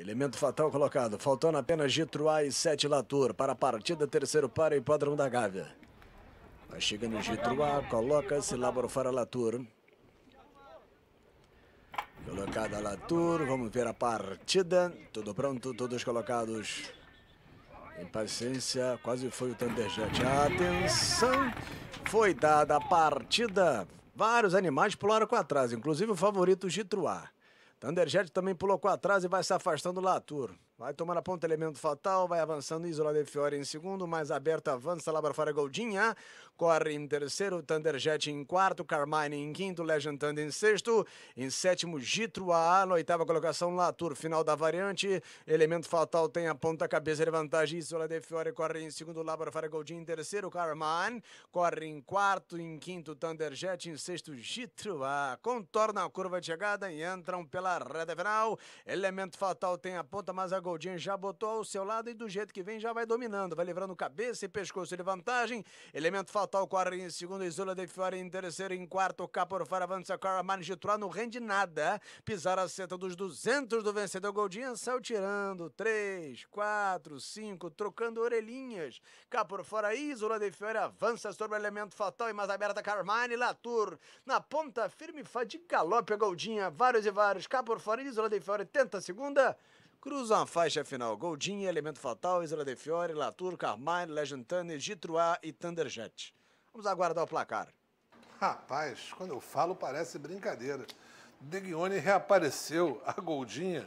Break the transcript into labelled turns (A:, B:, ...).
A: Elemento fatal colocado. Faltando apenas Gitruá e Sete Latour para a partida terceiro para o padrão da Gávea. Vai chegando Gitruá, coloca-se Labor para Latour. Colocada Latour, vamos ver a partida. Tudo pronto, todos colocados. Impaciência, quase foi o Thunderjet. Atenção, foi dada a partida. Vários animais pularam com atraso, inclusive o favorito Gitruá. Thunderjet também pulou com atraso e vai se afastando do Latour. Vai tomando a ponta, elemento fatal, vai avançando Isola de Fiore em segundo, mais aberta avança lá para fora Goldinha, corre em terceiro, Thunderjet em quarto, Carmine em quinto, Legend Thunder em sexto, em sétimo Gitro A, na oitava colocação Latour, final da variante, elemento fatal tem a ponta cabeça de vantagem, Isola de Fiore corre em segundo, lá para fora Goldinha em terceiro, Carmine corre em quarto, em quinto Thunderjet, em sexto Gitro A, contorna a curva de chegada e entram pela reta final, elemento fatal tem a ponta, mas agora Goldin já botou ao seu lado e do jeito que vem já vai dominando, vai livrando cabeça e pescoço de vantagem. Elemento fatal, corre em segundo, Isola de Fiore em terceiro, em quarto, cá por fora, avança Caramani de Troá, não rende nada. Pisar a seta dos 200 do vencedor Goldin, saiu tirando, três, quatro, cinco trocando orelhinhas. Cá por fora, Isola de Fiore avança sobre o elemento fatal e mais aberta Carmine Latour. Na ponta firme, faz de galope a Goldinha, vários e vários, cá por fora, Isola de Fiore tenta a segunda cruzam a faixa final Goldinha, Elemento Fatal, Isla de Fiore, Latour, Carmine, Legend Tunney, e Thunderjet. Vamos aguardar o placar. Rapaz, quando eu falo parece brincadeira. Deguione reapareceu, a Goldinha